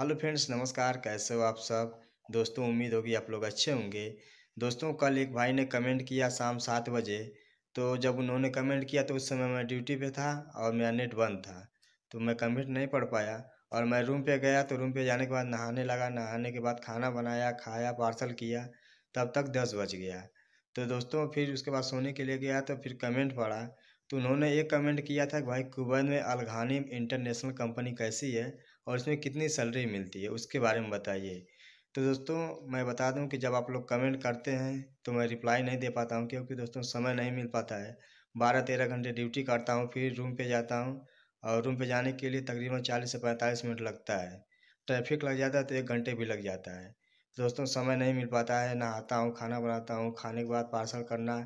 hello friends नमस्कार कैसे हो आप सब दोस्तों उम्मीद होगी आप लोग अच्छे होंगे दोस्तों कल एक भाई ने कमेंट किया शाम सात बजे तो जब उन्होंने कमेंट किया तो उस समय मैं ड्यूटी पे था और मेरा नेट बंद था तो मैं कमेंट नहीं पढ़ पाया और मैं रूम पे गया तो रूम पे जाने के बाद नहाने लगा नहाने के बाद खाना बनाया खाया पार्सल किया तब तक दस बज गया तो दोस्तों फिर उसके बाद सोने के लिए गया तो फिर कमेंट पढ़ा तो उन्होंने एक कमेंट किया था भाई कुवैत में अलघानी इंटरनेशनल कंपनी कैसी है और इसमें कितनी सैलरी मिलती है उसके बारे में बताइए तो दोस्तों मैं बता दूं कि जब आप लोग कमेंट करते हैं तो मैं रिप्लाई नहीं दे पाता हूं क्योंकि दोस्तों समय नहीं मिल पाता है बारह तेरह घंटे ड्यूटी करता हूं फिर रूम पे जाता हूं और रूम पे जाने के लिए तकरीबन चालीस से पैंतालीस मिनट लगता है ट्रैफिक लग जाता है तो एक घंटे भी लग जाता है दोस्तों समय नहीं मिल पाता है नहाता हूँ खाना बनाता हूँ खाने के बाद पार्सल करना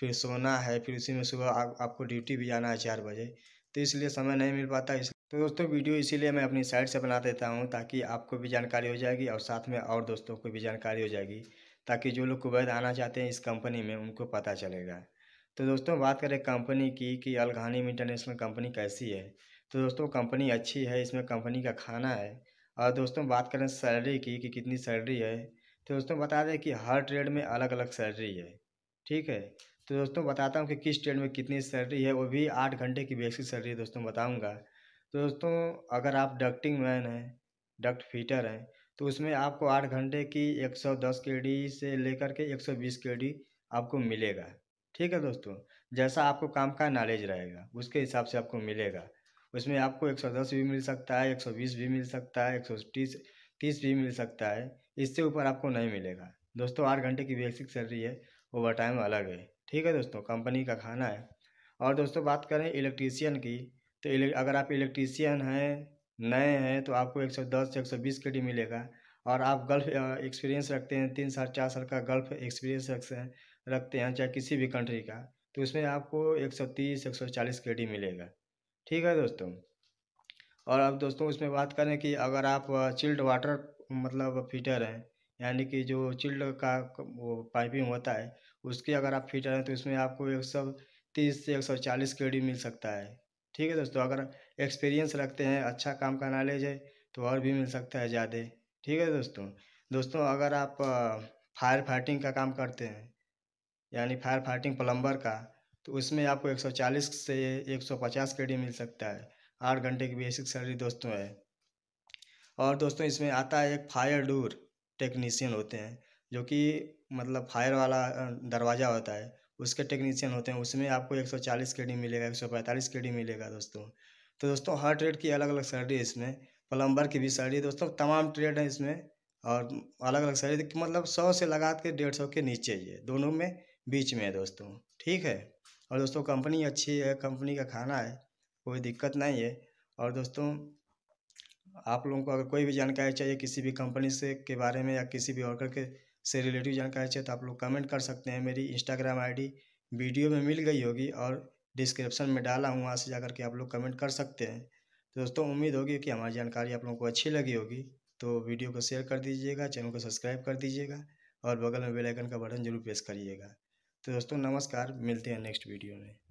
फिर सोना है फिर उसी में सुबह आपको ड्यूटी भी जाना है चार बजे तो इसलिए समय नहीं मिल पाता है तो दोस्तों वीडियो इसीलिए मैं अपनी साइड से बना देता हूँ ताकि आपको भी जानकारी हो जाएगी और साथ में और दोस्तों को भी जानकारी हो जाएगी ताकि जो लोग कुवैत आना चाहते हैं इस कंपनी में उनको पता चलेगा तो दोस्तों बात करें कंपनी की कि अलघानीम इंटरनेशनल कंपनी कैसी है तो दोस्तों कंपनी अच्छी है इसमें कंपनी का खाना है और दोस्तों बात करें सैलरी की कि कितनी सैलरी है तो दोस्तों बता दें कि हर ट्रेड में अलग अलग सैलरी है ठीक है तो दोस्तों बताता हूँ कि किस ट्रेड में कितनी सैलरी है वो भी आठ घंटे की बेसिक सैलरी दोस्तों बताऊँगा तो दोस्तों अगर आप डक्टिंग मैन हैं डक्ट फीटर हैं तो उसमें आपको आठ घंटे की एक सौ दस के डी से लेकर के एक सौ बीस के डी आपको मिलेगा ठीक है दोस्तों जैसा आपको काम का नॉलेज रहेगा उसके हिसाब से आपको मिलेगा उसमें आपको एक सौ दस भी मिल सकता है एक सौ बीस भी मिल सकता है एक सौ तीस तीस भी मिल सकता है इससे ऊपर आपको नहीं मिलेगा दोस्तों आठ घंटे की बेसिक सैलरी है ओवर टाइम अलग है ठीक है दोस्तों कंपनी का खाना है और दोस्तों बात करें इलेक्ट्रीसियन की तो अगर आप इलेक्ट्रीसियन हैं नए हैं तो आपको 110 सौ बीस के डी मिलेगा और आप गल्फ एक्सपीरियंस रखते हैं तीन साल चार साल का गल्फ एक्सपीरियंस रखते हैं रखते हैं चाहे किसी भी कंट्री का तो उसमें आपको एक एक सौ तीस सौ चालीस के डी मिलेगा ठीक है दोस्तों और अब दोस्तों उसमें बात करें कि अगर आप चिल्ड वाटर मतलब फीटर हैं यानी कि जो चिल्ड का वो पाइपिंग होता है उसके अगर आप फिट हैं तो इसमें आपको एक सौ तीस से एक सौ चालीस के डी मिल सकता है ठीक है दोस्तों अगर एक्सपीरियंस रखते हैं अच्छा काम का नॉलेज है तो और भी मिल सकता है ज़्यादा ठीक है दोस्तों दोस्तों अगर आप फायर फाइटिंग का काम करते हैं यानी फायर फाइटिंग प्लम्बर का तो उसमें आपको 140 से 150 के डी मिल सकता है आठ घंटे की बेसिक सैलरी दोस्तों है और दोस्तों इसमें आता है एक फायर डूर टेक्नीशियन होते हैं जो कि मतलब फायर वाला दरवाज़ा होता है उसके टेक्नीशियन होते हैं उसमें आपको 140 डी मिलेगा 145 डी मिलेगा दोस्तों तो दोस्तों हर ट्रेड की अलग अलग सैलरी है इसमें प्लम्बर की भी सैलरी है दोस्तों तमाम ट्रेड हैं इसमें और अलग अलग सैलरी मतलब सौ से लगा के डेढ़ सौ के नीचे ये दोनों में बीच में है दोस्तों ठीक है और दोस्तों कंपनी अच्छी है कंपनी का खाना है कोई दिक्कत नहीं है और दोस्तों आप लोगों को अगर कोई भी जानकारी चाहिए किसी भी कंपनी से के बारे में या किसी भी वर्कर के से रिलेटिव जानकारी चाहिए तो आप लोग कमेंट कर सकते हैं मेरी इंस्टाग्राम आईडी वीडियो में मिल गई होगी और डिस्क्रिप्शन में डाला हूँ वहाँ से जाकर के आप लोग कमेंट कर सकते हैं तो दोस्तों उम्मीद होगी कि हमारी जानकारी आप लोगों को अच्छी लगी होगी तो वीडियो को शेयर कर दीजिएगा चैनल को सब्सक्राइब कर दीजिएगा और बगल में बेलाइकन का बटन जरूर प्रेस करिएगा तो दोस्तों नमस्कार मिलते हैं नेक्स्ट वीडियो में